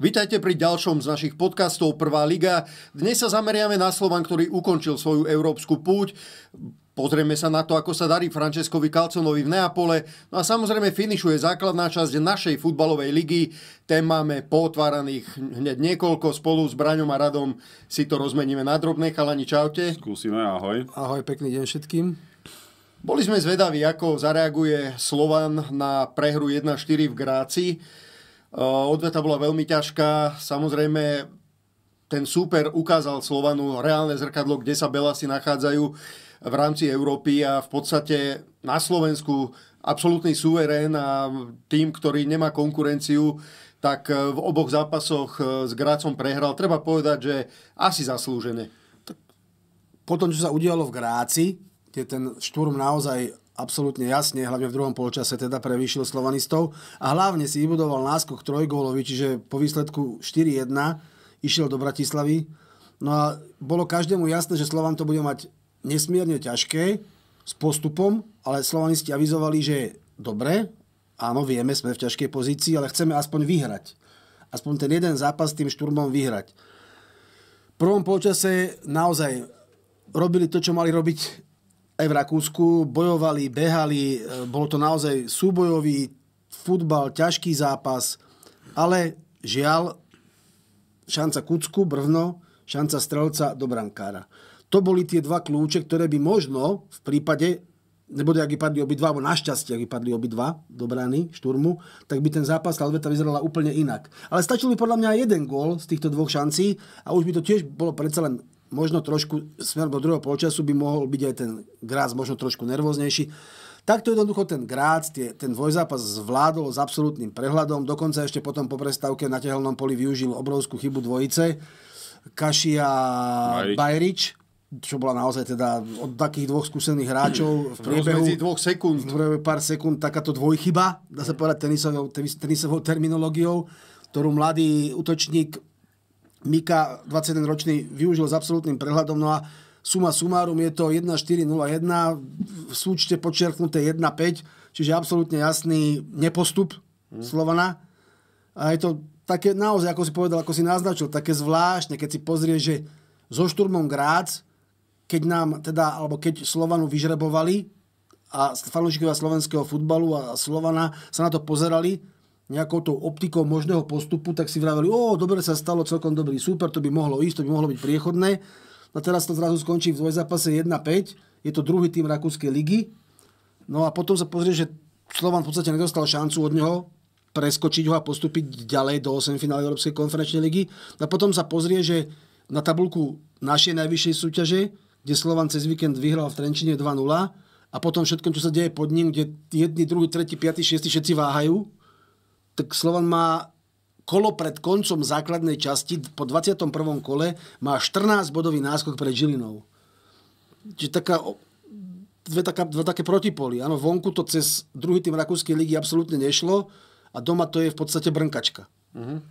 Vítajte pri ďalšom z našich podcastov Prvá liga. Dnes sa zameriame na Slovan, ktorý ukončil svoju európsku púť. Pozrieme sa na to, ako sa darí Francescovi Kalconovi v Neapole. No a samozrejme finišuje základná časť našej futbalovej ligy. Tém máme potváraných hneď niekoľko. Spolu s Braňom a Radom si to rozmeníme na drobné. Chalani, čaute. Skúsime, ahoj. Ahoj, pekný deň všetkým. Boli sme zvedaví, ako zareaguje Slovan na prehru 1-4 v Grácii. Eh, odveta bola veľmi ťažká. Samozrejme, ten súper ukázal Slovanu reálne zrkadlo, kde sa Belasi nachádzajú v rámci Európy a v podstate na Slovensku absolútny suverén a tým, ktorý nemá konkurenciu, tak eh, v oboch zápasoch eh, s Grácom prehral. Treba povedať, že asi zaslúžené. Potom čo sa udialo v Gráci, kde ten Šturm naozaj absolútne jasne, hlavne v druhom polčase teda prevýšil Slovanistov a hlavne si vybudoval náskok trojgólový, čiže po výsledku 4-1 išiel do Bratislavy. No a bolo každému jasné, že Slovan to bude mať nesmierne ťažké s postupom, ale Slovanisti avizovali, že je dobre, áno, vieme, sme v ťažkej pozícii, ale chceme aspoň vyhrať. Aspoň ten jeden zápas s tým šturmom vyhrať. V prvom polčase naozaj robili to, čo mali robiť aj v Rakúsku, bojovali, behali, e, bol to naozaj súbojový futbal, ťažký zápas, ale žiaľ, šanca Kucku, Brvno, šanca Strelca do Brankára. To boli tie dva kľúče, ktoré by možno v prípade, nebo ak padli obidva, alebo našťastie, ak padli obidva do brany, šturmu, tak by ten zápas Alveta vyzerala úplne inak. Ale stačil by podľa mňa jeden gól z týchto dvoch šancí a už by to tiež bolo predsa len možno trošku smer do druhého polčasu by mohol byť aj ten Grác možno trošku nervóznejší. Takto jednoducho ten Grác, tie, ten dvojzápas zvládol s absolútnym prehľadom, dokonca ešte potom po prestávke na tehelnom poli využil obrovskú chybu dvojice, Kašia Bajrič čo bola naozaj teda od takých dvoch skúsených hráčov v priebehu dvoch sekúnd. V priebehu pár sekúnd takáto dvojchyba, dá sa mm. povedať tenisovou, tenisovou terminológiou, ktorú mladý útočník Mika, 21-ročný, využil s absolútnym prehľadom. No a suma sumárum je to 1-4-0-1, v súčte počiarknuté 1-5, čiže absolútne jasný nepostup hmm. Slovana. A je to také naozaj, ako si povedal, ako si naznačil, také zvláštne, keď si pozrieš, že so Šturmom Grác, keď nám teda, alebo keď Slovanu vyžrebovali a fanúšikovia slovenského futbalu a Slovana sa na to pozerali, nejakou tou optikou možného postupu, tak si vraveli, o, dobre sa stalo, celkom dobrý super, to by mohlo ísť, to by mohlo byť priechodné. No teraz to zrazu skončí v dvojzápase 1-5, je to druhý tým Rakúskej ligy. No a potom sa pozrie, že Slovan v podstate nedostal šancu od neho preskočiť ho a postúpiť ďalej do 8 finále Európskej konferenčnej ligy. A potom sa pozrie, že na tabulku našej najvyššej súťaže, kde Slovan cez víkend vyhral v Trenčine 2-0 a potom všetko, čo sa deje pod ním, kde jedni, druhý, tretí, piatý, šiesti všetci váhajú, tak Slovan má kolo pred koncom základnej časti, po 21. kole, má 14-bodový náskok pred Žilinou. Čiže taká, dve, taká, dve také protipoly. Áno, vonku to cez druhý tým Rakúskej ligy absolútne nešlo a doma to je v podstate brnkačka. Uh-huh.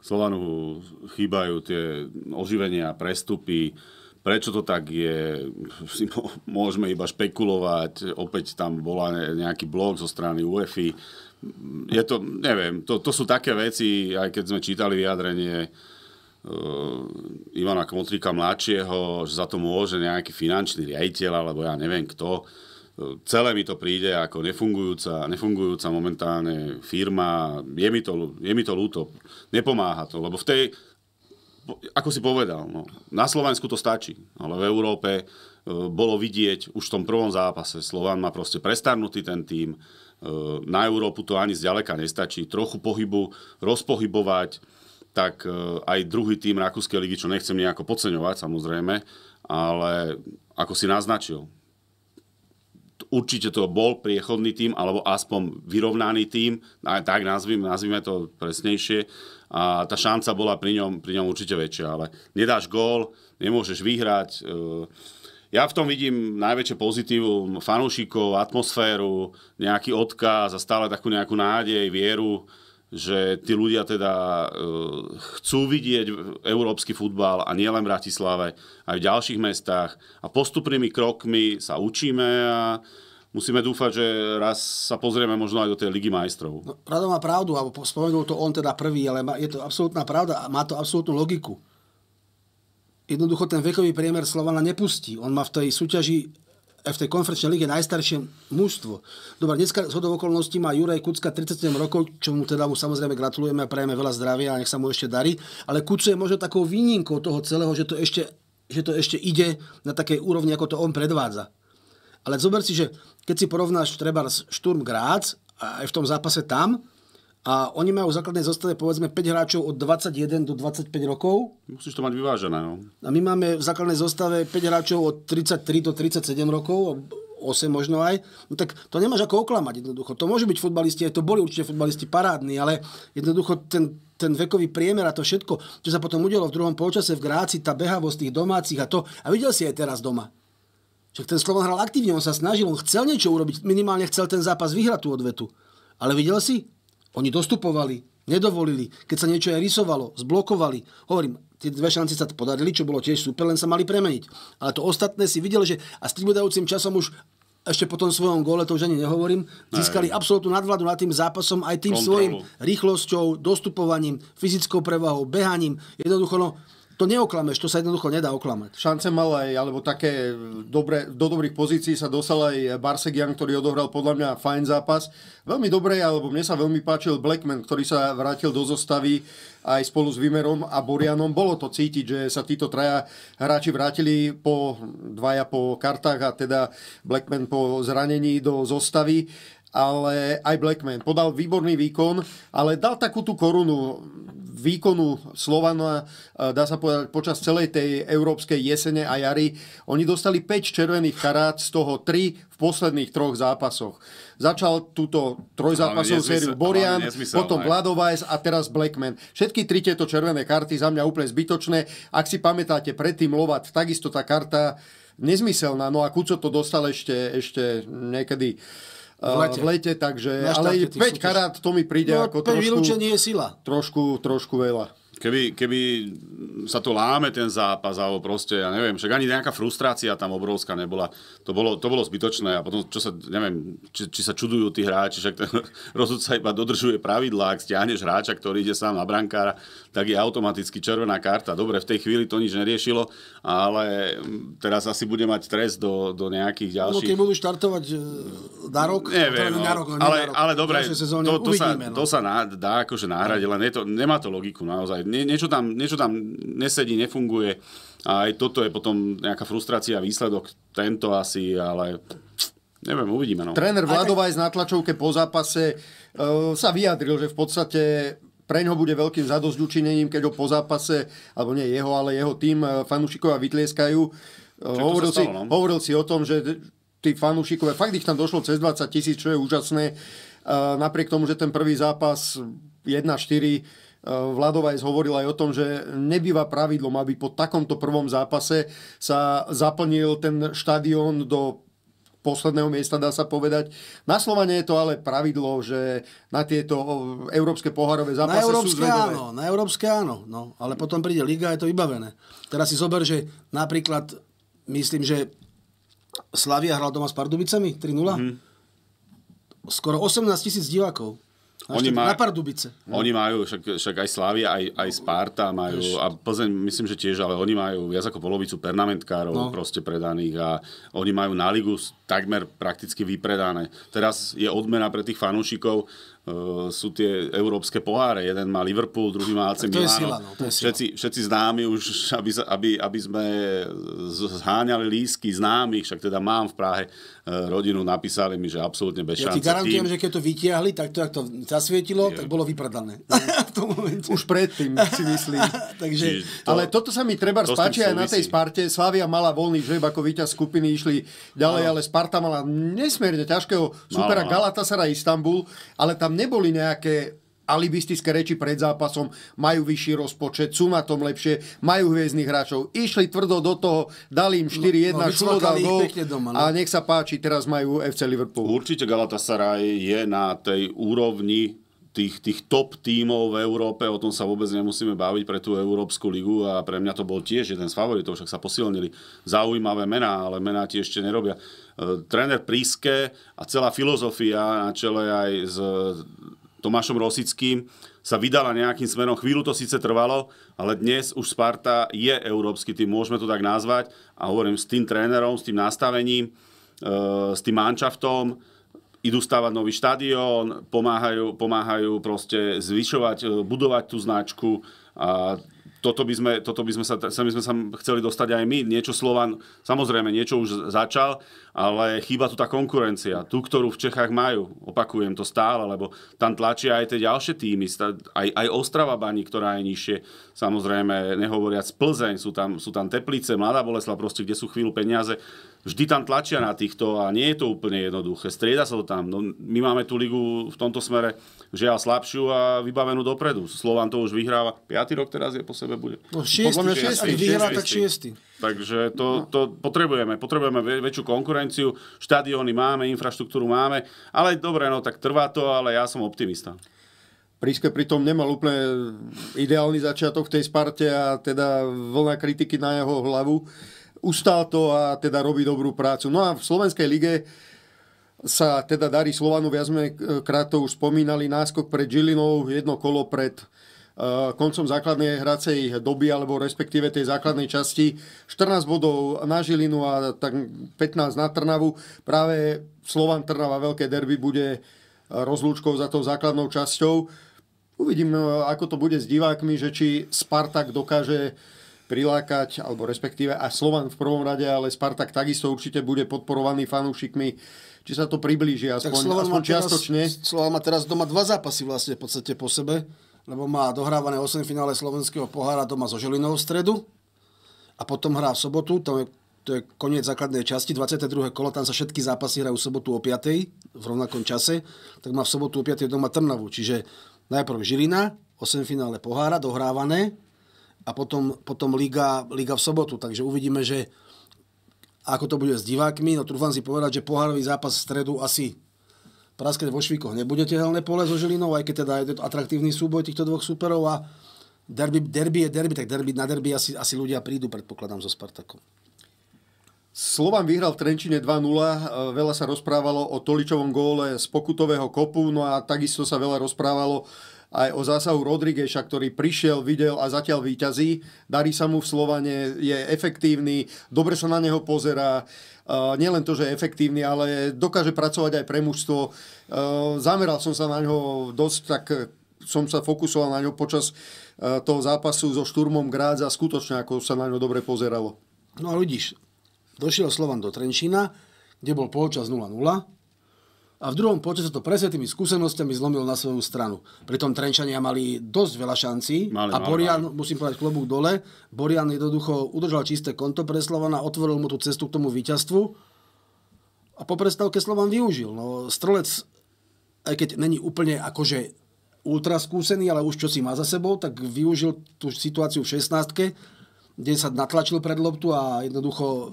Slovanu chýbajú tie oživenia, prestupy, Prečo to tak je, si môžeme iba špekulovať. Opäť tam bola nejaký blok zo strany UEFI. Je to, neviem, to, to sú také veci, aj keď sme čítali vyjadrenie uh, Ivana Komotrika mladšieho, že za to môže nejaký finančný riaditeľ, alebo ja neviem kto. Uh, celé mi to príde ako nefungujúca, nefungujúca momentálne firma. Je mi, to, je mi to ľúto. Nepomáha to, lebo v tej, ako si povedal, no, na Slovensku to stačí, ale v Európe e, bolo vidieť už v tom prvom zápase. Slovan má proste prestarnutý ten tým. E, na Európu to ani zďaleka nestačí. Trochu pohybu, rozpohybovať, tak e, aj druhý tým Rakúskej ligy, čo nechcem nejako podceňovať samozrejme, ale ako si naznačil, určite to bol priechodný tým, alebo aspoň vyrovnaný tým, tak nazvime, nazvime to presnejšie, a tá šanca bola pri ňom, pri ňom určite väčšia, ale nedáš gól, nemôžeš vyhrať. E, ja v tom vidím najväčšie pozitívum fanúšikov, atmosféru, nejaký odkaz a stále takú nejakú nádej, vieru, že tí ľudia teda e, chcú vidieť európsky futbal a nielen v Bratislave, aj v ďalších mestách a postupnými krokmi sa učíme a musíme dúfať, že raz sa pozrieme možno aj do tej Ligy majstrov. No, Rado má pravdu, alebo spomenul to on teda prvý, ale je to absolútna pravda a má to absolútnu logiku. Jednoducho ten vekový priemer Slovana nepustí. On má v tej súťaži eh, v tej konferenčnej lige najstaršie mužstvo. Dobre, dneska z okolností má Juraj Kucka 37 rokov, čo mu teda mu samozrejme gratulujeme a prajeme veľa zdravia a nech sa mu ešte darí. Ale Kucu je možno takou výnimkou toho celého, že to ešte, že to ešte ide na takej úrovni, ako to on predvádza ale zober si, že keď si porovnáš treba Šturm Grác aj v tom zápase tam, a oni majú v základnej zostave povedzme 5 hráčov od 21 do 25 rokov. Musíš to mať vyvážené. No. A my máme v základnej zostave 5 hráčov od 33 do 37 rokov, 8 možno aj, no tak to nemáš ako oklamať jednoducho. To môžu byť futbalisti, aj to boli určite futbalisti parádni, ale jednoducho ten, ten vekový priemer a to všetko, čo sa potom udialo v druhom polčase v Gráci, tá behavosť tých domácich a to. A videl si aj teraz doma. Však ten Slovan hral aktívne, on sa snažil, on chcel niečo urobiť, minimálne chcel ten zápas vyhrať tú odvetu. Ale videl si? Oni dostupovali, nedovolili, keď sa niečo aj rysovalo, zblokovali. Hovorím, tie dve šance sa podarili, čo bolo tiež super, len sa mali premeniť. Ale to ostatné si videl, že a s tým časom už ešte po tom svojom gole, to už ani nehovorím, získali ne. absolútnu nadvládu nad tým zápasom aj tým Kontrolu. svojim rýchlosťou, dostupovaním, fyzickou prevahou, behaním. Jednoducho, no, to neoklameš, to sa jednoducho nedá oklamať. Šance mal aj, alebo také e, dobre, do dobrých pozícií sa dostal aj Barsegian, ktorý odohral podľa mňa fajn zápas. Veľmi dobre, alebo mne sa veľmi páčil Blackman, ktorý sa vrátil do zostavy aj spolu s Vimerom a Borianom. Bolo to cítiť, že sa títo traja hráči vrátili po dvaja po kartách a teda Blackman po zranení do zostavy ale aj Blackman. Podal výborný výkon, ale dal takú tú korunu výkonu Slovana, e, dá sa povedať, počas celej tej európskej jesene a jary. Oni dostali 5 červených karát, z toho 3 v posledných troch zápasoch. Začal túto trojzápasovú sériu Borian, potom Vladovajs a teraz Blackman. Všetky tri tieto červené karty za mňa úplne zbytočné. Ak si pamätáte, predtým Lovat, takisto tá karta nezmyselná. No a Kuco to dostal ešte, ešte niekedy v lete, v lete takže, ale 5 karát to mi príde no, ako trošku... je sila. Trošku, trošku veľa. Keby, keby sa to láme ten zápas, alebo proste, ja neviem, však ani nejaká frustrácia tam obrovská nebola. To bolo, to bolo zbytočné a potom, čo sa, neviem, či, či sa čudujú tí hráči, však ten rozhodca iba dodržuje pravidlá, ak stiahneš hráča, ktorý ide sám na brankára, tak je automaticky červená karta. Dobre, v tej chvíli to nič neriešilo, ale teraz asi bude mať trest do, do nejakých ďalších... No keď budú štartovať e, na rok, neviem, teda no, na rok, ale, na rok, ale dobre, to, to, Uvidíme, sa, no. to sa dá akože náhradiť, no. len je to, nemá to logiku naozaj nie, niečo, tam, niečo tam nesedí, nefunguje. A aj toto je potom nejaká frustrácia, výsledok tento asi, ale Neviem, uvidíme. No. Tréner je z tlačovke po zápase e, sa vyjadril, že v podstate pre ňo bude veľkým zadozdučinením, keď ho po zápase, alebo nie jeho, ale jeho tým e, fanúšikovia vytlieskajú. E, hovoril, stalo, si, no? hovoril si o tom, že tí fanúšikovia, fakt ich tam došlo cez 20 tisíc, čo je úžasné. E, napriek tomu, že ten prvý zápas 1-4 Eh, Vladovajs hovoril aj o tom, že nebýva pravidlom, aby po takomto prvom zápase sa zaplnil ten štadión do posledného miesta, dá sa povedať. Na Slovanie je to ale pravidlo, že na tieto eh, európske pohárové zápasy na európske, sú zvedové. Áno, na európske áno, no, ale potom príde liga a je to vybavené. Teraz si zober, že napríklad, myslím, že Slavia hral doma s Pardubicami 3-0. Mm-hmm. Skoro 18 tisíc divákov. Oni, má, na Pardubice. No. oni majú, však, však aj Slavia, aj, aj Sparta majú, Eš. a Plzeň myslím, že tiež, ale oni majú viac ako polovicu pernamentkárov no. proste predaných a oni majú na ligu takmer prakticky vypredané. Teraz je odmena pre tých fanúšikov, Eh, sú tie európske poháre. Jeden má Liverpool, druhý má AC Milano. No, všetci, všetci známi už, aby, aby, aby sme zháňali lísky známych, však teda mám v Prahe eh, rodinu, napísali mi, že absolútne bez šance. Ja ti garantujem, tým... že keď to vytiahli, tak to, ak to zasvietilo, Je... tak bolo vypredané. No. Už predtým si myslím. Takže, to, ale toto sa mi treba spáčiť. aj na tej Sparte. Slavia mala voľný žreb ako víťaz skupiny, išli ďalej, no. ale Sparta mala nesmierne ťažkého supera Galatasaray Istanbul, ale tam tam neboli nejaké alibistické reči pred zápasom, majú vyšší rozpočet, sú na tom lepšie, majú hviezdnych hráčov. Išli tvrdo do toho, dali im 4-1, no, no, doma, no. a nech sa páči, teraz majú FC Liverpool. Určite Galatasaray je na tej úrovni tých, tých top tímov v Európe, o tom sa vôbec nemusíme baviť pre tú Európsku ligu a pre mňa to bol tiež jeden z favoritov, však sa posilnili. Zaujímavé mená, ale mená tie ešte nerobia tréner Príske a celá filozofia na čele aj s e, Tomášom Rosickým sa vydala nejakým smerom. Chvíľu to síce trvalo, ale dnes už Sparta je európsky tým, môžeme to tak nazvať. A hovorím, s tým trénerom, s tým nastavením, e, s tým manšaftom, idú stávať nový štadión, pomáhajú, pomáhajú proste zvyšovať, e, budovať tú značku a toto by sme, toto by sme, sa, sa, by sme sa chceli dostať aj my. Niečo Slovan, samozrejme, niečo už začal, ale chýba tu tá konkurencia, tú, ktorú v Čechách majú. Opakujem to stále, lebo tam tlačia aj tie ďalšie týmy, aj, aj Ostrava Bani, ktorá je nižšie, samozrejme, nehovoriac Plzeň, sú tam, sú tam Teplice, Mladá Bolesla, proste, kde sú chvíľu peniaze vždy tam tlačia na týchto a nie je to úplne jednoduché. Strieda sa to tam. No, my máme tú ligu v tomto smere žiaľ slabšiu a vybavenú dopredu. Slovan to už vyhráva. Piatý rok teraz je po sebe bude. No, šiestý, Podľa mňa šiestý, šiestý, vyhrá tak šiestý. Takže to, no. to potrebujeme. Potrebujeme väčšiu konkurenciu. Štadióny máme, infraštruktúru máme. Ale dobre, no tak trvá to, ale ja som optimista. Príske pritom nemal úplne ideálny začiatok v tej Sparte a teda vlna kritiky na jeho hlavu ustal to a teda robí dobrú prácu. No a v Slovenskej lige sa teda darí Slovanu, viac sme e, krát to už spomínali, náskok pred Žilinou, jedno kolo pred e, koncom základnej hracej doby, alebo respektíve tej základnej časti. 14 bodov na Žilinu a tak 15 na Trnavu. Práve Slovan Trnava veľké derby bude e, rozlúčkou za tou základnou časťou. Uvidím, ako to bude s divákmi, že či Spartak dokáže prilákať, alebo respektíve a Slovan v prvom rade, ale Spartak takisto určite bude podporovaný fanúšikmi, či sa to priblíži aspoň, Slovan aspoň teraz, čiastočne. Slovan má teraz doma dva zápasy vlastne v podstate po sebe, lebo má dohrávané 8 finále slovenského pohára doma so Žilinou v stredu a potom hrá v sobotu, tam je, to je koniec základnej časti, 22. kolo, tam sa všetky zápasy hrajú v sobotu o 5. v rovnakom čase, tak má v sobotu o 5. doma Trnavu, čiže najprv Žilina, 8 finále pohára, dohrávané, a potom, potom Liga, Liga v sobotu. Takže uvidíme, že ako to bude s divákmi. No trúfam si povedať, že pohárový zápas v stredu asi praskne vo Švíkoch nebude tehelné pole so Žilinou, aj keď teda je to atraktívny súboj týchto dvoch súperov a derby, derby je derby, tak derby, na derby asi, asi ľudia prídu, predpokladám, so Spartakom. Slovan vyhral v Trenčine 2-0, e, veľa sa rozprávalo o Toličovom góle z pokutového kopu, no a takisto sa veľa rozprávalo aj o zásahu Rodrigueša, ktorý prišiel, videl a zatiaľ výťazí. Darí sa mu v Slovane, je efektívny, dobre sa na neho pozerá. E, nielen to, že je efektívny, ale dokáže pracovať aj pre mužstvo. E, zameral som sa na ňo dosť, tak som sa fokusoval na ňo počas e, toho zápasu so Šturmom Grádza, skutočne ako sa na ňo dobre pozeralo. No a vidíš, došiel Slovan do Trenčína, kde bol polčas 0-0, a v druhom sa to presne tými skúsenostiami zlomil na svoju stranu. Pritom Trenčania mali dosť veľa šancí mali, a Borian, mali. musím povedať klobúk dole, Borian jednoducho udržal čisté konto pre Slovana, otvoril mu tú cestu k tomu víťazstvu a po prestávke Slovan využil. No, strelec, aj keď není úplne akože ultra skúsený, ale už čo si má za sebou, tak využil tú situáciu v 16 kde sa natlačil pred loptu a jednoducho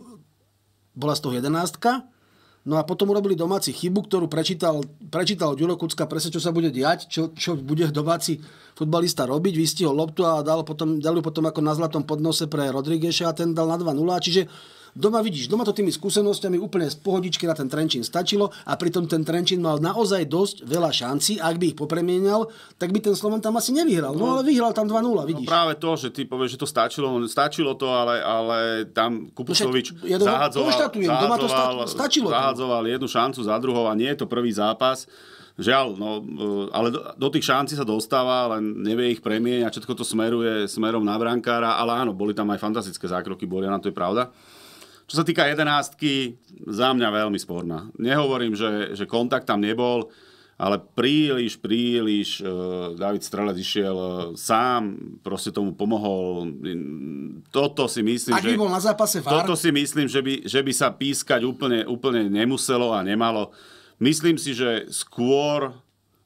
bola z toho jedenástka No a potom urobili domáci chybu, ktorú prečítal, prečítal Ďuro Kucka presne, čo sa bude diať, čo, čo bude domáci futbalista robiť, vystihol loptu a dal potom, dal ju potom ako na zlatom podnose pre Rodrígueša a ten dal na 2-0. Čiže Doma vidíš, doma to tými skúsenostiami úplne z pohodičky na ten Trenčín stačilo a pritom ten Trenčín mal naozaj dosť veľa šancí. Ak by ich popremienal, tak by ten Slovan tam asi nevyhral. No, no ale vyhral tam 2-0, no, vidíš. No práve to, že ty povieš, že to stačilo, stačilo to, ale, ale tam Kupusovič no ja zahadzoval, zahadzoval, doma to stačilo zahadzoval tam. jednu šancu za druhou a nie je to prvý zápas. Žiaľ, no, e, ale do, do tých šanci sa dostáva, len nevie ich premieň a všetko to smeruje smerom na brankára, ale áno, boli tam aj fantastické zákroky, boli na to je pravda. Čo sa týka jedenáctky, za mňa veľmi sporná. Nehovorím, že, že kontakt tam nebol, ale príliš, príliš uh, David Strelec išiel uh, sám, proste tomu pomohol. Toto si myslím, Ak že... bol na zápase VAR? Toto si myslím, že by, že by sa pískať úplne, úplne nemuselo a nemalo. Myslím si, že skôr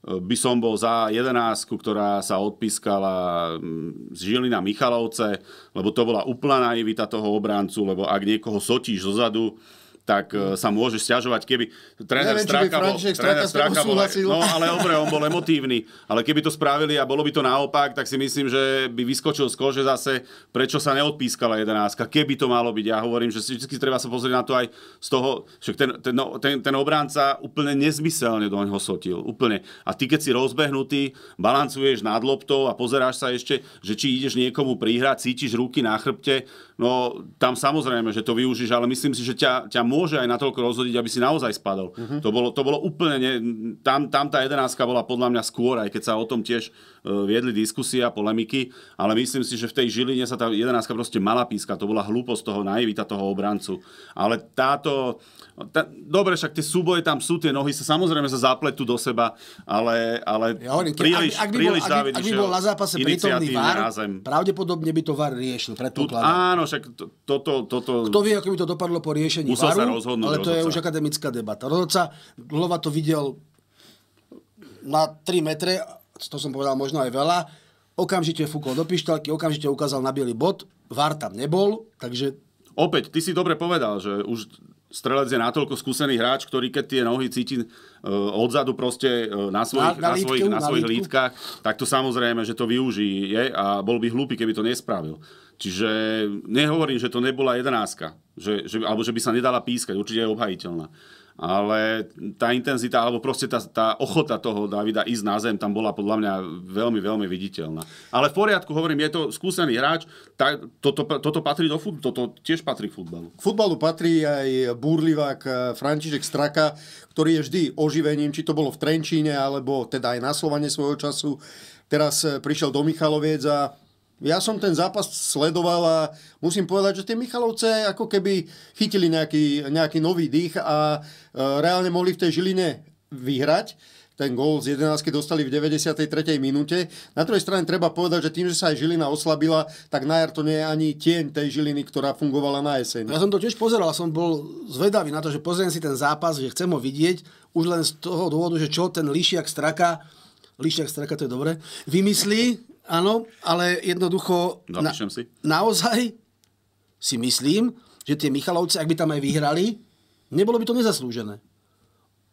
by som bol za jedenásku, ktorá sa odpískala mm, z Žilina Michalovce, lebo to bola úplná naivita toho obrancu, lebo ak niekoho sotíš zozadu, tak e, sa môže stiažovať, keby tréner Straka bol... Tréner Straka bol no, ale dobre, on bol emotívny. Ale keby to spravili a bolo by to naopak, tak si myslím, že by vyskočil z kože zase, prečo sa neodpískala jedenáctka, keby to malo byť. Ja hovorím, že si vždy treba sa pozrieť na to aj z toho, že ten, ten, no, ten, ten obránca úplne nezmyselne do neho sotil. Úplne. A ty, keď si rozbehnutý, balancuješ nad loptou a pozeráš sa ešte, že či ideš niekomu prihrať, cítiš ruky na chrbte, no tam samozrejme, že to využíš, ale myslím si, že ťa, ťa môže aj natoľko rozhodiť, aby si naozaj spadol. Uh-huh. To, bolo, to bolo úplne... Ne, tam, tam tá jedenáctka bola podľa mňa skôr, aj keď sa o tom tiež E, viedli diskusie a polemiky, ale myslím si, že v tej Žiline sa tá 11 proste mala píska. To bola hlúposť toho naivita toho obrancu. Ale táto... Tá, dobre, však tie súboje tam sú, tie nohy sa samozrejme sa zapletú do seba, ale, ale ja hovorím, príliš, ak, ak by príliš bol, David ak, ak by bol na zápase prítomný VAR, rázem. pravdepodobne by to VAR riešil, predpokladám. Áno, však toto... To, to, to, Kto vie, ako by to dopadlo po riešení Musel VARu, sa rozhodnúť, ale to rozhodca. je už akademická debata. Rozhodca, Glova to videl na 3 metre to som povedal možno aj veľa, okamžite fúkol do pištalky, okamžite ukázal na biely bod, VAR tam nebol, takže... Opäť, ty si dobre povedal, že už strelec je natoľko skúsený hráč, ktorý keď tie nohy cíti e, odzadu proste e, na svojich, na, na, na lítke, svojich, na na svojich lítkach, tak to samozrejme, že to využije a bol by hlúpy, keby to nespravil. Čiže nehovorím, že to nebola jedenáska, že, že, alebo že by sa nedala pískať, určite je obhajiteľná ale tá intenzita, alebo proste tá, tá ochota toho Davida ísť na zem tam bola podľa mňa veľmi, veľmi viditeľná. Ale v poriadku, hovorím, je to skúsený hráč, tá, toto, toto patrí do futbalu, toto tiež patrí k futbalu. K futbalu patrí aj búrlivák eh, František Straka, ktorý je vždy oživením, či to bolo v Trenčíne, alebo teda aj na Slovane svojho času. Teraz eh, prišiel do Michaloviec a ja som ten zápas sledoval a musím povedať, že tie Michalovce ako keby chytili nejaký, nejaký nový dých a e, reálne mohli v tej Žiline vyhrať ten gól z 11 dostali v 93. minúte. Na druhej strane treba povedať, že tým, že sa aj Žilina oslabila, tak na jar to nie je ani tieň tej Žiliny, ktorá fungovala na jeseň. Ja som to tiež pozeral, a som bol zvedavý na to, že pozriem si ten zápas, že chcem ho vidieť, už len z toho dôvodu, že čo ten Lišiak straka, Lišiak straka to je dobre, vymyslí, Áno, ale jednoducho... na, si. Naozaj si myslím, že tie Michalovce, ak by tam aj vyhrali, nebolo by to nezaslúžené.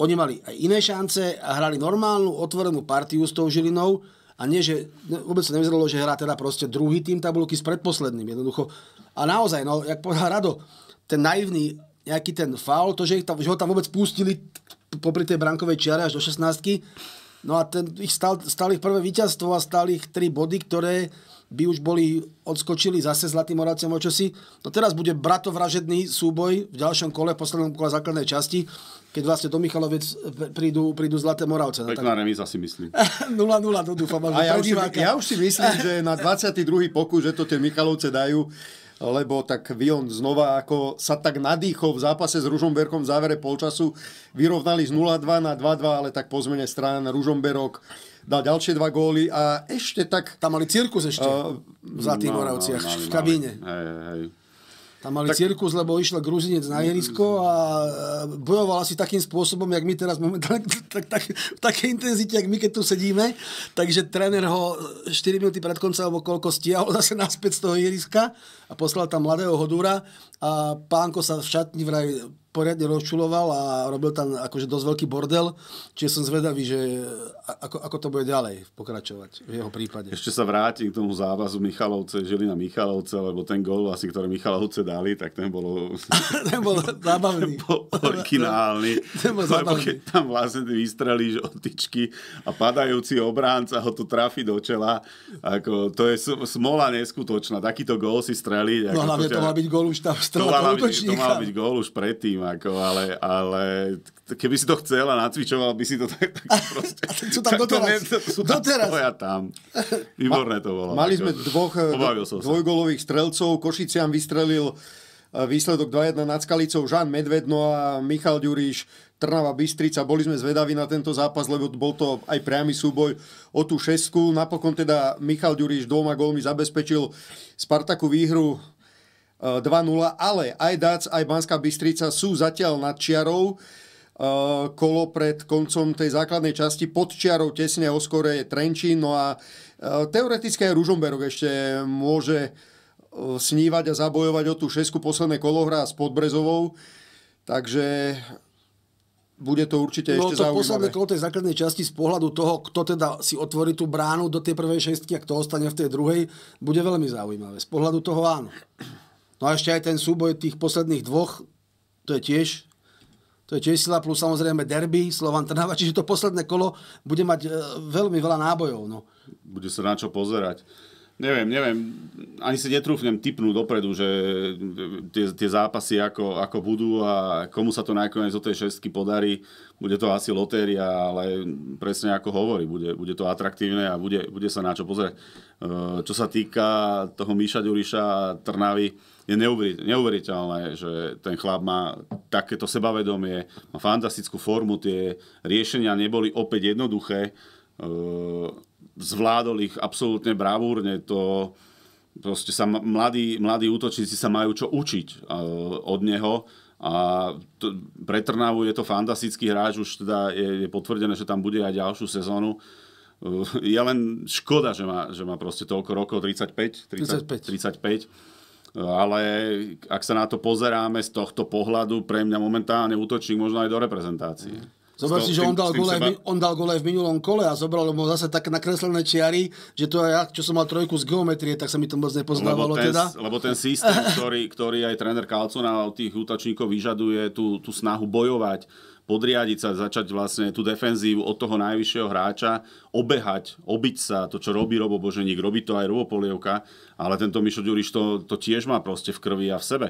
Oni mali aj iné šance a hrali normálnu, otvorenú partiu s tou Žilinou a nie, že vôbec sa nevyzeralo, že hrá teda proste druhý tým tabulky s predposledným. Jednoducho. A naozaj, no, jak povedal Rado, ten naivný nejaký ten faul, to, že, ich tam, že ho tam vôbec pustili popri tej brankovej čiare až do 16 No a ten, ich stal, stali ich prvé víťazstvo a stali ich tri body, ktoré by už boli, odskočili zase Zlatým Moravcom o čosi. No teraz bude bratovražedný súboj v ďalšom kole, v poslednom kole základnej časti, keď vlastne do Michalovec prídu, prídu Zlaté Moravce. No, Pekná tak... remíza si myslím. 0-0, no dúfam. A ja už, si, ja už si myslím, že na 22. pokus, že to tie Michalovce dajú lebo tak Vion znova ako sa tak nadýchol v zápase s Ružomberkom v závere polčasu. Vyrovnali z 0-2 na 2-2, ale tak po zmene strán Ružomberok dal ďalšie dva góly a ešte tak... Tam mali cirkus ešte uh, za tých no, no Moravciach no, no, v kabíne. no, no, no. Tam mali tak... cirkus, lebo išiel Gruzinec na ihrisko a e, bojoval asi takým spôsobom, jak my teraz momentálne, tak, tak, v takej intenzite, jak my keď tu sedíme. Takže tréner ho 4 minúty pred koncom alebo koľko stiahol zase naspäť z toho ihriska a poslal tam mladého hodúra a pánko sa v šatni vraj poriadne rozčuloval a robil tam akože dosť veľký bordel, čiže som zvedavý, že ako, ako to bude ďalej pokračovať v jeho prípade. Ešte sa vráti k tomu závazu Michalovce, Žilina Michalovce, lebo ten gol asi, ktorý Michalovce dali, tak ten bol... ten bol zábavný. ten bol originálny. ten bol zábavný. Keď tam vlastne vystrelíš od tyčky a padajúci obránca ho tu trafi do čela, ako, to je smola neskutočná. Takýto gól si streliť. No hlavne to, ťa... to mal byť gól už tam strela to, to mal byť gól už predtým ako, ale, ale keby si to chcel a nacvičoval by si to tak, tak proste. A sú tam doteraz. To, to sú tam doteraz. Stoja tam. Výborné to bolo. Mali ako, sme dvoch eh, dvojgolových strelcov. Košiciam vystrelil eh, výsledok 2-1 nad Skalicou Žan Medvedno a Michal Ďuríš Trnava Bystrica. Boli sme zvedaví na tento zápas, lebo bol to aj priamy súboj o tú šesku. Napokon teda Michal Ďuríš dvoma gólmi zabezpečil Spartaku výhru 2-0, ale aj Dac, aj Banská Bystrica sú zatiaľ nad čiarou. E, kolo pred koncom tej základnej časti pod čiarou tesne oskore je Trenčín, no a e, teoreticky aj Ružomberok ešte môže e, snívať a zabojovať o tú šesku posledné kolo hra s Podbrezovou. Takže bude to určite no, ešte to zaujímavé. posledné kolo tej základnej časti z pohľadu toho, kto teda si otvorí tú bránu do tej prvej šestky a kto ostane v tej druhej, bude veľmi zaujímavé. Z pohľadu toho áno. No a ešte aj ten súboj tých posledných dvoch, to je tiež to je tiež sila, plus samozrejme derby, Slovan Trnava, čiže to posledné kolo bude mať e, veľmi veľa nábojov. No. Bude sa na čo pozerať. Neviem, neviem, ani si netrúfnem typnúť dopredu, že tie, tie zápasy ako, ako budú a komu sa to nakoniec do tej šestky podarí. Bude to asi lotéria, ale presne ako hovorí, bude, bude to atraktívne a bude, bude sa na čo pozerať. E, čo sa týka toho Míša Ďuriša a Trnavy, je neuveriteľné, že ten chlap má takéto sebavedomie, má fantastickú formu, tie riešenia neboli opäť jednoduché, e, zvládol ich absolútne bravúrne, to proste sa mladí, mladí útočníci sa majú čo učiť e, od neho a to, pre Trnavu je to fantastický hráč, už teda je, je potvrdené, že tam bude aj ďalšiu sezónu. E, je len škoda, že má, že má proste toľko rokov, 35, 30, 35. 35 ale ak sa na to pozeráme z tohto pohľadu, pre mňa momentálne útočník možno aj do reprezentácie. Mm. si, že on dal, gole, seba... on dal gole v minulom kole a zobral mu zase tak nakreslené čiary, že to ja, čo som mal trojku z geometrie, tak sa mi to moc nepoznávalo. Lebo ten, teda. lebo ten systém, ktorý, ktorý aj tréner Kalcona od tých útočníkov vyžaduje tú, tú snahu bojovať, podriadiť sa, začať vlastne tú defenzívu od toho najvyššieho hráča, obehať, obiť sa, to, čo robí Robo Boženík, robí to aj Robo Polievka, ale tento Mišo Ďuriš to, to tiež má proste v krvi a v sebe.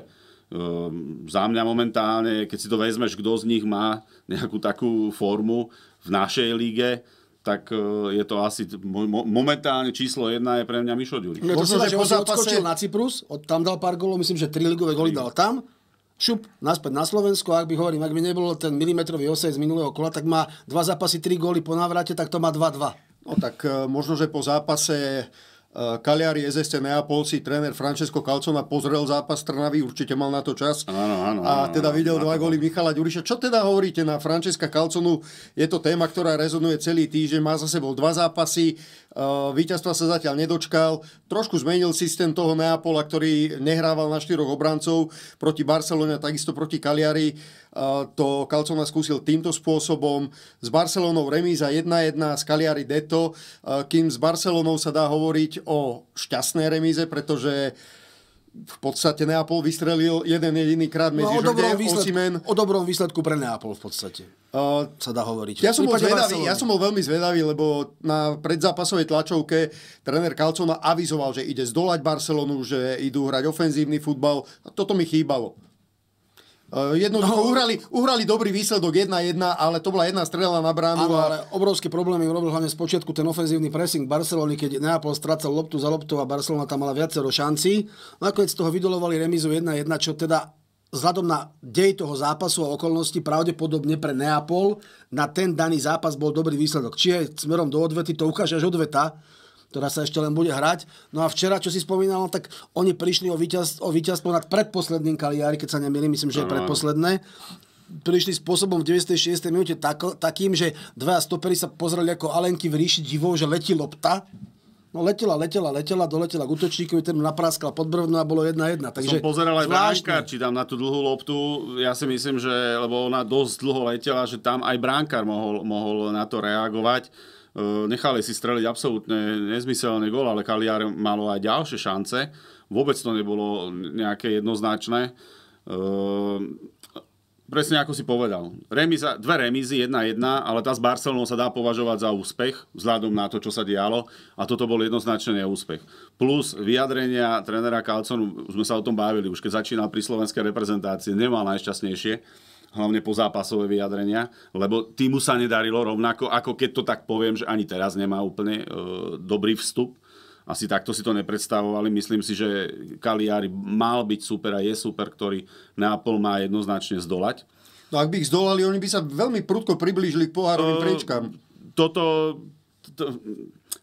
Ehm, za mňa momentálne, keď si to vezmeš, kto z nich má nejakú takú formu v našej líge, tak e, je to asi momentálne číslo jedna je pre mňa Mišo Ďuriš. No to Možno, že zápase... na Cyprus, od, tam dal pár golov, myslím, že tri ligové goly dal tam šup, naspäť na Slovensku. Ak by hovorím, ak by nebolo ten milimetrový osej z minulého kola, tak má dva zápasy, tri góly po návrate, tak to má 2-2. No tak e, možno, že po zápase e, Kaliari SSC Neapolci, tréner Francesco Calcona pozrel zápas Trnavy, určite mal na to čas. Áno, áno, a teda videl áno, dva góly Michala Ďuriša. Čo teda hovoríte na Francesca Calconu? Je to téma, ktorá rezonuje celý týždeň, má za sebou dva zápasy, Výťazstva sa zatiaľ nedočkal. Trošku zmenil systém toho Neapola, ktorý nehrával na štyroch obrancov proti Barcelone a takisto proti kaliari. To Calcona skúsil týmto spôsobom. S Barcelonou remíza 1-1, s Kaliari deto. Kým s Barcelonou sa dá hovoriť o šťastnej remíze, pretože v podstate Neapol vystrelil jeden jediný krát medzi no, o, dobrom výsledku, Osimen. o dobrom výsledku pre Neapol v podstate. Uh, sa dá hovoriť. Ja som, bol zvedavý, ja som bol veľmi zvedavý, lebo na predzápasovej tlačovke tréner Calcona avizoval, že ide zdolať Barcelonu, že idú hrať ofenzívny futbal. A toto mi chýbalo. Eh, Jednoducho no, uhrali, uhrali dobrý výsledok 1-1, ale to bola jedna strela na bránu. Áno, a... ale obrovské problémy urobil hlavne z počiatku ten ofenzívny pressing Barcelony, keď Neapol strácal loptu za loptu a Barcelona tam mala viacero šancí. Nakoniec z toho vydolovali remizu 1-1, čo teda vzhľadom na dej toho zápasu a okolnosti pravdepodobne pre Neapol na ten daný zápas bol dobrý výsledok. Či je smerom do odvety, to ukáže až odveta, ktorá sa ešte len bude hrať. No a včera, čo si spomínal, tak oni prišli o, víťaz, nad predposledným Kaliari, keď sa nemýlim, myslím, že je predposledné prišli spôsobom v 96. minúte tak, takým, že dva stopery sa pozreli ako Alenky v ríši divou, že letí lopta. No letela, letela, letela, doletela k útočníkovi, ten napráskal pod a bolo 1-1. Takže Som pozeral aj bránkar, či tam na tú dlhú loptu, ja si myslím, že lebo ona dosť dlho letela, že tam aj bránkar mohol, mohol na to reagovať. Eh, nechali si streliť absolútne nezmyselný gól, ale Kaliar malo aj ďalšie šance. Vôbec to nebolo nejaké jednoznačné. Eh, presne ako si povedal. Remiza, dve remízy, jedna jedna, ale tá s Barcelonou sa dá považovať za úspech, vzhľadom na to, čo sa dialo. A toto bol jednoznačný neúspech. Plus vyjadrenia trénera Kalconu, sme sa o tom bavili, už keď začínal pri slovenskej reprezentácii, nemal najšťastnejšie hlavne po zápasové vyjadrenia, lebo týmu sa nedarilo rovnako, ako keď to tak poviem, že ani teraz nemá úplne e, dobrý vstup. Asi takto si to nepredstavovali. Myslím si, že Kaliari mal byť super a je super, ktorý Neapol má jednoznačne zdolať. No ak by ich zdolali, oni by sa veľmi prudko priblížili k pohárovým e, priečkám. Toto to,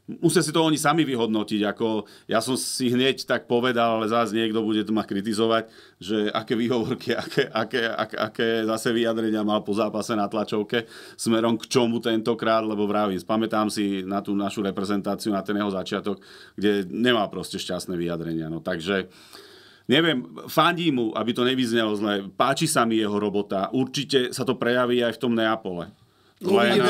musia si to oni sami vyhodnotiť. Ako, ja som si hneď tak povedal, ale zás niekto bude ma kritizovať, že aké výhovorky, aké, aké, aké, aké zase vyjadrenia mal po zápase na tlačovke smerom k čomu tentokrát, lebo vravím, spamätám si na tú našu reprezentáciu, na ten jeho začiatok, kde nemá proste šťastné vyjadrenia. No, takže neviem, fandím mu, aby to nevyznelo zle. Páči sa mi jeho robota. Určite sa to prejaví aj v tom Neapole len, či,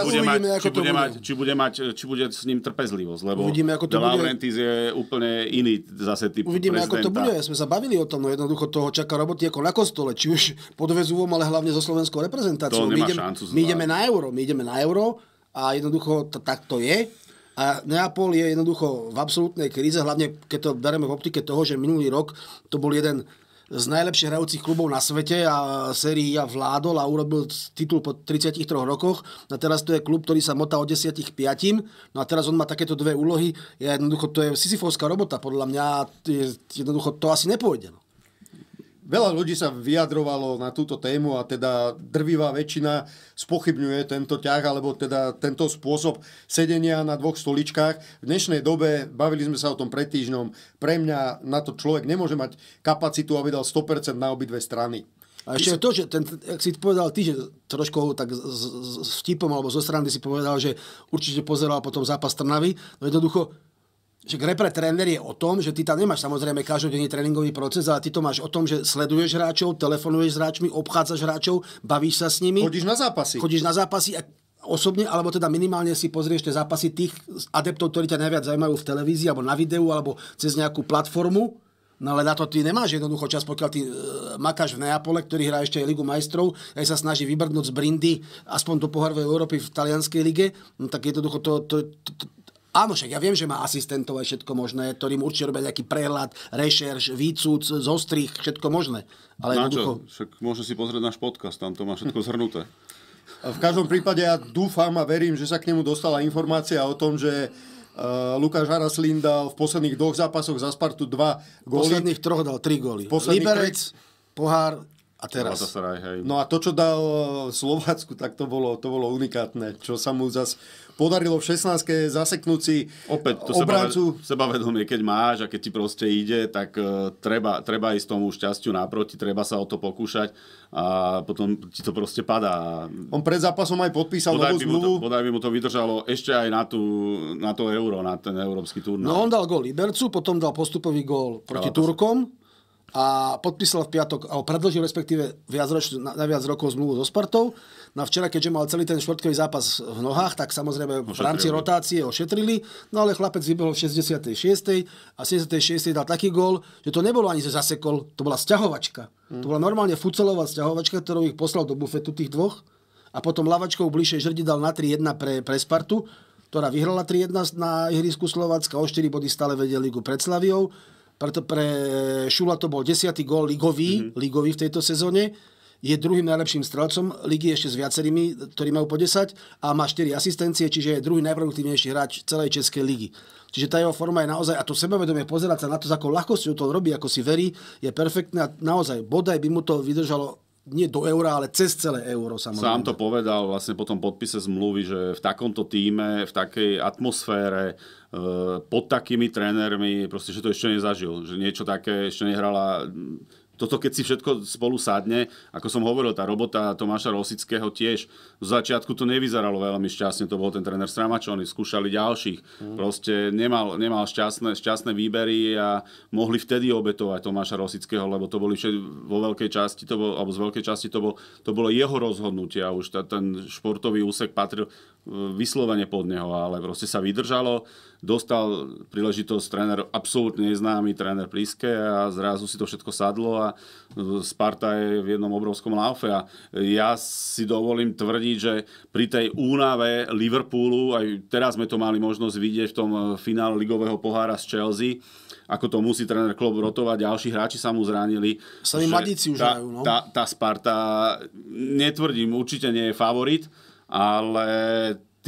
bude mať, uvidíme, či, bude mať, či, bude mať, či bude s ním trpezlivosť, lebo uvidíme, ako to bude. je úplne iný zase typ Uvidíme, prezidenta. ako to bude. Sme sa bavili o tom, no jednoducho toho čaká roboty ako na kostole, či už pod väzúvom, ale hlavne so slovenskou reprezentáciou. To my, ideme, šancu my ideme na euro, my ideme na euro a jednoducho to, tak to je. A Neapol je jednoducho v absolútnej kríze, hlavne keď to bereme v optike toho, že minulý rok to bol jeden z najlepších hrajúcich klubov na svete a sérii ja vládol a urobil titul po 33 rokoch. No a teraz to je klub, ktorý sa motá od 10 No a teraz on má takéto dve úlohy. Ja jednoducho, to je sisyfovská robota podľa mňa. Jednoducho to asi nepôjde. No. Veľa ľudí sa vyjadrovalo na túto tému a teda drvivá väčšina spochybňuje tento ťah alebo teda tento spôsob sedenia na dvoch stoličkách. V dnešnej dobe, bavili sme sa o tom pred týždňom, pre mňa na to človek nemôže mať kapacitu, aby dal 100% na obidve strany. A ešte to, že ten, ak si povedal ty, že trošku tak s, s, s vtipom alebo zo strany si povedal, že určite pozeral potom zápas Trnavy, no jednoducho že repre tréner je o tom, že ty tam nemáš samozrejme každodenný tréningový proces, ale ty to máš o tom, že sleduješ hráčov, telefonuješ s hráčmi, obchádzaš hráčov, bavíš sa s nimi. Chodíš na zápasy. Chodíš na zápasy a osobne, alebo teda minimálne si pozrieš tie zápasy tých adeptov, ktorí ťa najviac zaujímajú v televízii, alebo na videu, alebo cez nejakú platformu. No ale na to ty nemáš jednoducho čas, pokiaľ ty e, makáš v Neapole, ktorý hrá ešte aj Ligu majstrov, aj sa snaží vybrnúť z Brindy aspoň do pohárovej Európy v talianskej lige, no tak jednoducho to, to, to, Áno, však ja viem, že má asistentov aj všetko možné, ktorým určite robia nejaký prehľad, rešerš, výcud, zostrich, všetko možné. Ale na jednoducho... čo? Však môže si pozrieť náš podcast, tam to má všetko zhrnuté. V každom prípade ja dúfam a verím, že sa k nemu dostala informácia o tom, že Uh, Lukáš Haraslín dal v posledných dvoch zápasoch za Spartu dva góly. V posledných troch dal tri góly. Liberec, pohár, a teraz, hej. no a to, čo dal eh, Slovácku, tak to bolo, to bolo unikátne, čo sa mu zas podarilo v 16. zaseknúť si eh, Opäť, to obrancu. sebavedomie, keď máš a keď ti proste ide, tak uh, treba, treba ísť tomu šťastiu naproti, treba sa o to pokúšať a potom ti to proste padá. On pred zápasom aj podpísal podaj novú zmluvu. Podaj by mu to vydržalo ešte aj na, tú, na to euro, na ten európsky turnaj. No on dal gol Ibercu, potom dal postupový gol proti Turkom a podpísal v piatok, alebo predložil respektíve roč, na, na viac rokov zmluvu so Spartou. Na včera, keďže mal celý ten štvrtkový zápas v nohách, tak samozrejme ošetrili. v rámci rotácie ošetrili, no ale chlapec vybehol v 66. a 76. dal taký gól, že to nebolo ani, že zasekol, to bola sťahovačka. Hmm. To bola normálne fucelová sťahovačka, ktorou ich poslal do bufetu tých dvoch a potom lavačkou bližšie Žrdi dal na 3-1 pre, pre Spartu, ktorá vyhrala 3-1 na ihrisku Slovácka, o 4 body stále vedeli ligu pred Slaviou preto pre eh, Šula to bol desiatý gól ligový, mm-hmm. ligový v tejto sezóne. Je druhým najlepším strelcom ligy ešte s viacerými, ktorí majú po 10 a má 4 asistencie, čiže je druhý najproduktívnejší hráč celej Českej ligy. Čiže tá jeho forma je naozaj, a to sebavedomie pozerať sa na to, s akou ľahkosťou to robí, ako si verí, je perfektné a naozaj bodaj by mu to vydržalo nie do eura, ale cez celé euro samozrejme. Sám to povedal vlastne po tom podpise zmluvy, že v takomto týme, v takej atmosfére, Eh, pod takými trénermi, proste, že to ešte nezažil, že niečo také ešte nehrala toto keď si všetko spolu sadne, ako som hovoril, tá robota Tomáša Rosického tiež, v začiatku to nevyzeralo veľmi šťastne, to bol ten tréner Stramačony, skúšali ďalších, mm. proste nemal, nemal šťastné, šťastné výbery a mohli vtedy obetovať Tomáša Rosického, lebo to boli všetko, vo veľkej časti, to bol, alebo z veľkej časti to, bol, to bolo jeho rozhodnutie a už ta, ten športový úsek patril eh, vyslovene pod neho, ale proste sa vydržalo, dostal príležitosť tréner absolútne neznámy, tréner Priske a zrazu si to všetko sadlo a e, Sparta je v jednom obrovskom laufe a ja si dovolím tvrdiť, že pri tej únave Liverpoolu, aj teraz sme to mali možnosť vidieť v tom e, finále ligového pohára z Chelsea, ako to musí tréner Klopp rotovať, ďalší hráči sa mu zranili. mi mladíci už tá, hrajú, no. Tá, tá Sparta, netvrdím, určite nie je favorit, ale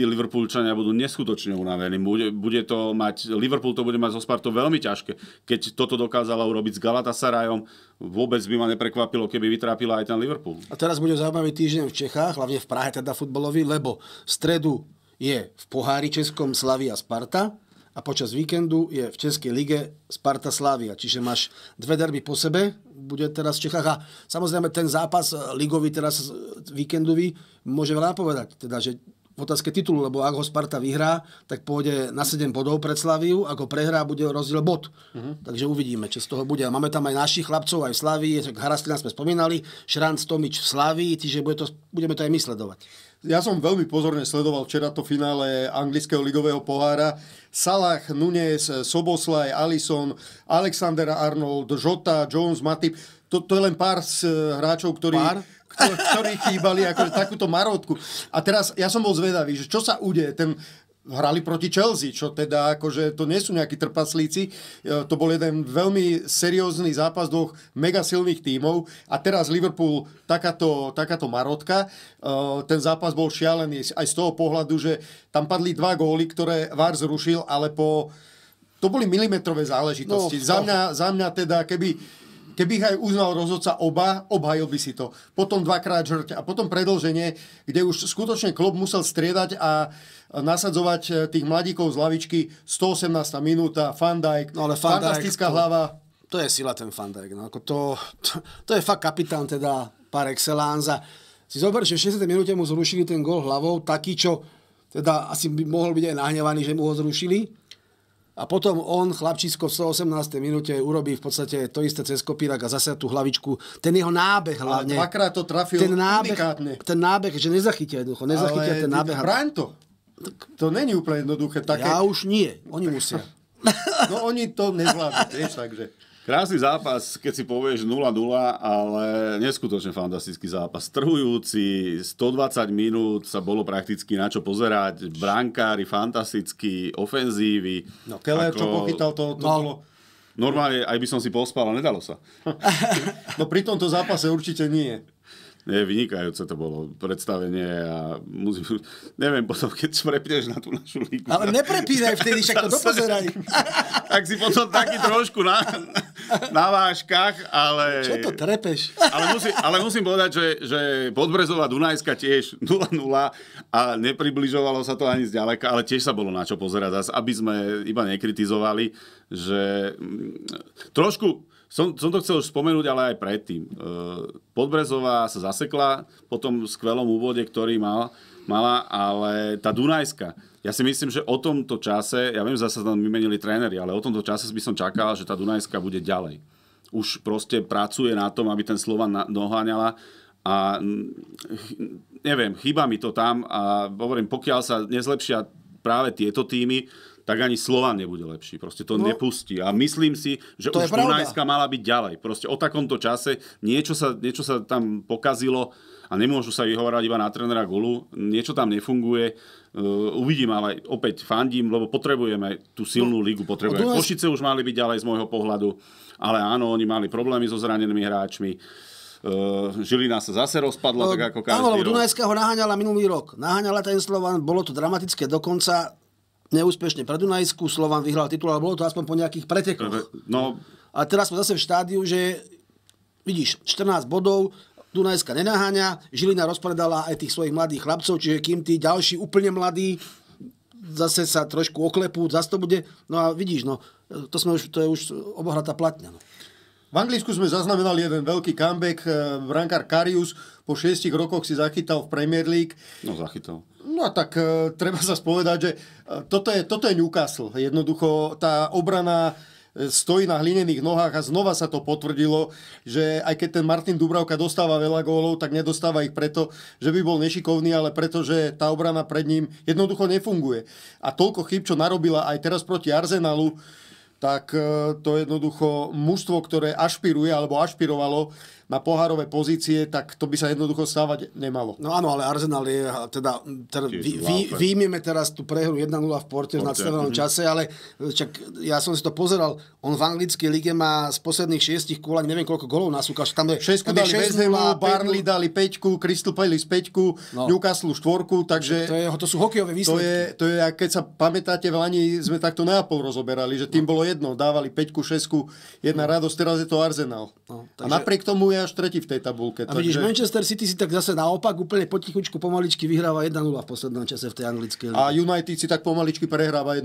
tí Liverpoolčania budú neskutočne unavení. Bude, bude to mať, Liverpool to bude mať so Spartou veľmi ťažké. Keď toto dokázala urobiť s Galatasarajom, vôbec by ma neprekvapilo, keby vytrápila aj ten Liverpool. A teraz bude zaujímavý týždeň v Čechách, hlavne v Prahe teda futbalový, lebo v stredu je v pohári Českom Slavia Sparta a počas víkendu je v Českej lige Sparta Slavia. Čiže máš dve derby po sebe, bude teraz v Čechách. A samozrejme ten zápas ligový teraz víkendový môže veľa povedať. Teda, že v otázke titulu, lebo ak ho Sparta vyhrá, tak pôjde na 7 bodov pred Slaviu, ako prehrá, bude rozdiel bod. Uh-huh. Takže uvidíme, čo z toho bude. máme tam aj našich chlapcov, aj v Slavii, Harastina sme spomínali, Šranc Tomič v Slavii, čiže bude to, budeme to aj my sledovať. Ja som veľmi pozorne sledoval včera to finále anglického ligového pohára. Salah, Nunes, Soboslaj, Alison, Alexander Arnold, Jota, Jones, Matip. To, to je len pár z eh, hráčov, ktorí... Pár? ktorí chýbali ako takúto marotku. A teraz ja som bol zvedavý, že čo sa udeje. Ten, hrali proti Chelsea, čo teda akože to nie sú nejakí trpaslíci. E, to bol jeden veľmi seriózny zápas dvoch mega silných tímov a teraz Liverpool takáto, takáto marotka. E, ten zápas bol šialený aj z toho pohľadu, že tam padli dva góly, ktoré VAR zrušil, ale po... To boli milimetrové záležitosti. No, za, no. mňa, za mňa teda, keby keby ich aj uznal rozhodca oba, obhajil by si to. Potom dvakrát žrť a potom predlženie, kde už skutočne klub musel striedať a nasadzovať eh, tých mladíkov z lavičky 118. minúta, Fandajk, no ale Fandijk, fantastická to, hlava. To je sila ten Fandajk. No, ako to, to, to, je fakt kapitán teda par excellence. si zober, že v 60. minúte mu zrušili ten gol hlavou, taký, čo teda asi by mohol byť aj nahnevaný, že mu ho zrušili a potom on, chlapčisko v 118. minúte, urobí v podstate to isté cez kopírak a zase tú hlavičku. Ten jeho nábeh hlavne. Ale dvakrát to trafil ten nábeh, unikátne. Ten nábeh, že nezachytia jednoducho. Nezachytia Ale ten nábeh. Braň to. Tak... To není úplne jednoduché. Také... Ja už nie. Oni musia. No oni to nezvládnu, takže... Krásny zápas, keď si povieš 0-0, ale neskutočne fantastický zápas. Trhujúci, 120 minút sa bolo prakticky na čo pozerať. Brankári fantastickí, ofenzívy. No Keller, ako... čo pochytal, to, to no, bolo... Normálne, aj by som si pospal, ale nedalo sa. no pri tomto zápase určite nie. Nie, vynikajúce to bolo predstavenie a musím, neviem, potom keď prepneš na tú našu ligu. Ale neprepínaj vtedy, však to dopozeraj. Tak si potom taký trošku na, na váškach, ale... Čo to trepeš? Ale musím, ale musím povedať, že, že Podbrezová Dunajska tiež 0-0 a nepribližovalo sa to ani zďaleka, ale tiež sa bolo na čo pozerať Zas, aby sme iba nekritizovali, že mm, trošku, som, som to chcel už spomenúť, ale aj predtým. E, Podbrezová sa zasekla po tom skvelom úvode, ktorý mal, mala, ale tá Dunajska, ja si myslím, že o tomto čase, ja viem, zase tam vymenili tréneri, ale o tomto čase by som čakal, že tá Dunajska bude ďalej. Už proste pracuje na tom, aby ten Slovan doháňala a neviem, chýba mi to tam a hovorím, pokiaľ sa nezlepšia práve tieto týmy, tak ani Slovan nebude lepší. Proste to no, nepustí. A myslím si, že už Dunajska mala byť ďalej. Proste o takomto čase niečo sa, niečo sa tam pokazilo a nemôžu sa vyhovorať iba na trénera Gulu. Niečo tam nefunguje. Uh, uvidím, ale opäť fandím, lebo potrebujeme tú silnú no, ligu. Potrebujeme. Dunaj... Košice už mali byť ďalej z môjho pohľadu. Ale áno, oni mali problémy so zranenými hráčmi. Uh, Žilina sa zase rozpadla, no, tak ehm, ako každý Áno, lebo Dunajska ho naháňala minulý rok. Naháňala ten Slovan, bolo to dramatické dokonca neúspešne pre Dunajsku, Slovan vyhral titul, ale bolo to aspoň po nejakých pretekoch. No. A teraz sme zase v štádiu, že vidíš, 14 bodov, Dunajska nenaháňa, Žilina rozpredala aj tých svojich mladých chlapcov, čiže kým tí ďalší úplne mladí zase sa trošku oklepú, zase to bude. No a vidíš, no, to, sme už, to je už obohratá platňa. No. V Anglicku sme zaznamenali jeden veľký comeback. Eh, brankár Karius po šiestich rokoch si zachytal v Premier League. No zachytal. No a tak e, treba sa spovedať, že e, toto, je, toto je Newcastle. Jednoducho tá obrana e, stojí na hlinených nohách a znova sa to potvrdilo, že aj keď ten Martin Dubravka dostáva veľa gólov, tak nedostáva ich preto, že by bol nešikovný, ale preto, že tá obrana pred ním jednoducho nefunguje. A toľko chyb, čo narobila aj teraz proti Arsenalu, tak e, to jednoducho mužstvo, ktoré ašpiruje alebo ašpirovalo na pohárové pozície, tak to by sa jednoducho stávať nemalo. No áno, ale Arsenal je, teda, teda výjmeme vý, teraz tú prehru 1-0 v Porte v nadstavenom mm-hmm. čase, ale e, čak, ja som si to pozeral, on v anglickej lige má z posledných šiestich kôl, neviem koľko golov nasúkaš, tam je 6 dali Vezemu, Barley dali 5, Crystal Palace 5, no. Newcastle 4, takže... To, je, to sú hokejové výsledky. To je, to je, keď sa pamätáte, v Lani sme takto nápol rozoberali, že tým no. bolo jedno, dávali 5, 6, jedna no. radosť, teraz je to Arsenal. No, takže... A napriek tomu je až tretí v tej tabulke. A vidíš, takže... Manchester City si tak zase naopak úplne potichučku pomaličky vyhráva 1-0 v poslednom čase v tej anglickej A United si tak pomaličky prehráva 1-2.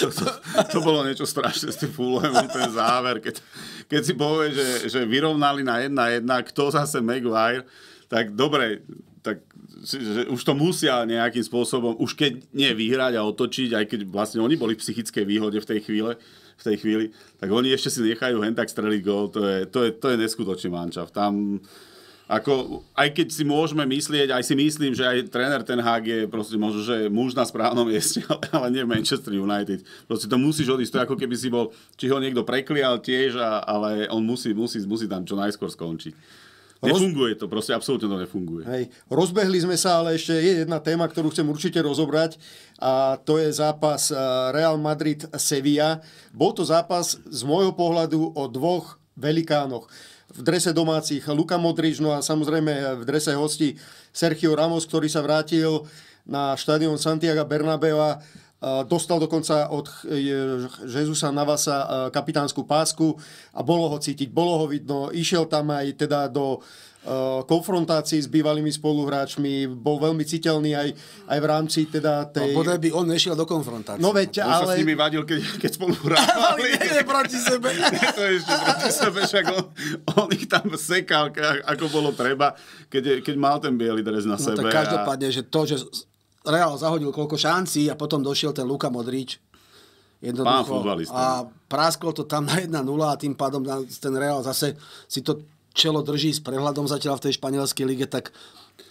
to, to, to bolo niečo strašné s tým Fulhamom, ten záver. Keď, keď si povie, že, že vyrovnali na 1-1, kto zase Maguire, tak dobre, tak že už to musia nejakým spôsobom, už keď nie vyhrať a otočiť, aj keď vlastne oni boli v psychickej výhode v tej chvíle, v tej chvíli, tak oni ešte si nechajú hen tak streliť gol, to je, to je, to je neskutočný mančav. Tam, ako, aj keď si môžeme myslieť, aj si myslím, že aj tréner Ten Hag je proste možno, že muž na správnom mieste, ale nie Manchester United. Proste to musíš odísť, to je ako keby si bol, či ho niekto preklial tiež, a, ale on musí, musí, musí tam čo najskôr skončiť. Nefunguje to, proste absolútne to nefunguje. Hej. Rozbehli sme sa, ale ešte je jedna téma, ktorú chcem určite rozobrať a to je zápas e, Real Madrid-Sevilla. Bol to zápas z môjho pohľadu o dvoch velikánoch v drese domácich Luka Modrič, no a samozrejme v drese hosti Sergio Ramos, ktorý sa vrátil na štadión Santiago Bernabeu a Dostal dokonca od Jezusa Navasa kapitánsku pásku a bolo ho cítiť, bolo ho vidno. Išiel tam aj teda do konfrontácii s bývalými spoluhráčmi, bol veľmi citeľný aj, aj v rámci teda tej... No, by on nešiel do konfrontácie. No veď, on ale... sa s nimi vadil, keď, keď spoluhrávali. nie, proti sebe. nie, to ešte proti sebe, však on, on ich tam sekal, ako bolo treba, keď, keď mal ten biely dres na no, sebe. Tak každopádne, a... že to, že Real zahodil koľko šancí a potom došiel ten Luka Modrič. Jednoducho. A práskol to tam na 1-0 a tým pádom ten Real zase si to čelo drží s prehľadom zatiaľ v tej španielskej lige, tak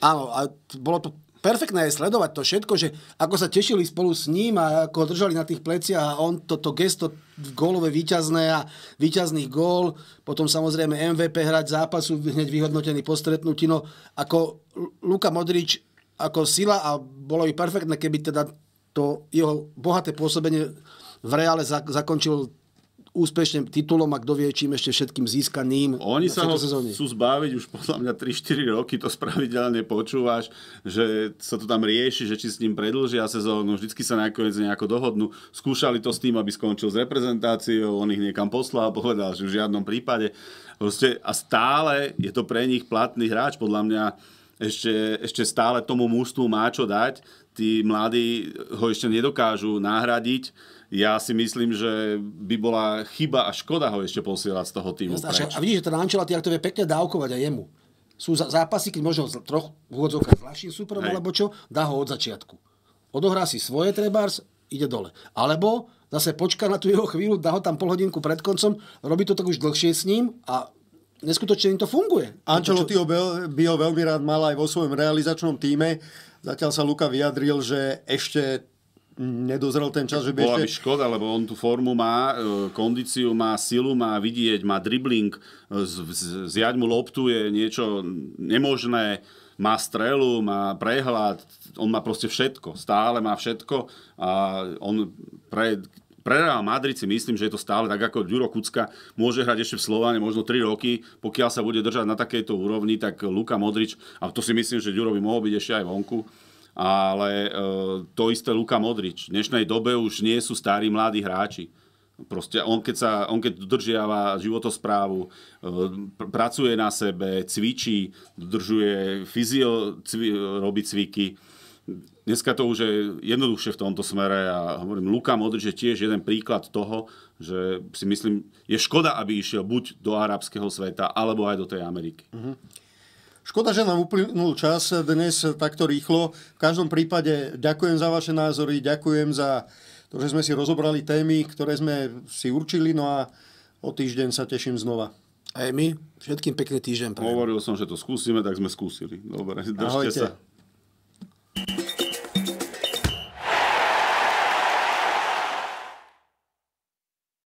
áno, a bolo to perfektné je sledovať to všetko, že ako sa tešili spolu s ním a ako ho držali na tých pleciach a on toto to gesto gólové výťazné a výťazný gól, potom samozrejme MVP hrať zápasu, hneď vyhodnotený postretnutí, no ako Luka Modrič ako sila a bolo by perfektné, keby teda to jeho bohaté pôsobenie v reále zakončil úspešne titulom a kto vie, čím ešte všetkým získaným. Oni sa ho sezóne. chcú zbaviť už podľa mňa 3-4 roky, to spravidelne počúvaš, že sa to tam rieši, že či s ním predlžia sezónu, vždycky sa nakoniec nejako dohodnú. Skúšali to s tým, aby skončil s reprezentáciou, on ich niekam poslal, povedal, že v žiadnom prípade. Proste, a stále je to pre nich platný hráč, podľa mňa ešte, ešte stále tomu mústvu má čo dať. Tí mladí ho ešte nedokážu nahradiť. Ja si myslím, že by bola chyba a škoda ho ešte posielať z toho týmu. preč. A vidíš, že ten Ancelotti to vie pekne dávkovať aj jemu. Sú zápasy, keď možno troch v úvodzovkách zvláštnym súperom, alebo čo, dá ho od začiatku. Odohrá si svoje trebárs, ide dole. Alebo zase počká na tú jeho chvíľu, dá ho tam pol hodinku pred koncom, robí to tak už dlhšie s ním a neskutočne im to funguje. Ancelotti ho, by ho veľmi rád mal aj vo svojom realizačnom týme. Zatiaľ sa Luka vyjadril, že ešte nedozrel ten čas, že by Bola ešte... by škoda, lebo on tú formu má, e, kondíciu má, silu má, vidieť, má dribling, e, zjať mu loptu je niečo nemožné, má strelu, má prehľad, on má proste všetko, stále má všetko a on pre pre Real Madrid si myslím, že je to stále tak, ako Juro Kucka môže hrať ešte v Slováne možno 3 roky, pokiaľ sa bude držať na takejto úrovni, tak Luka Modrič, a to si myslím, že Juro by mohol byť ešte aj vonku, ale e, to isté Luka Modrič. V dnešnej dobe už nie sú starí mladí hráči. Proste on keď, sa, on keď dodržiava životosprávu, e, pr- pracuje na sebe, cvičí, dodržuje fyzio, cvi, robí cviky, Dneska to už je jednoduchšie v tomto smere a hovorím, Luka Modrič je tiež jeden príklad toho, že si myslím, je škoda, aby išiel buď do arabského sveta, alebo aj do tej Ameriky. Uh-huh. Škoda, že nám uplynul čas dnes takto rýchlo. V každom prípade ďakujem za vaše názory, ďakujem za to, že sme si rozobrali témy, ktoré sme si určili, no a o týždeň sa teším znova. Aj my. Všetkým pekný týždeň. Hovoril som, že to skúsime, tak sme skúsili. Dobre, držte Ahojte. sa.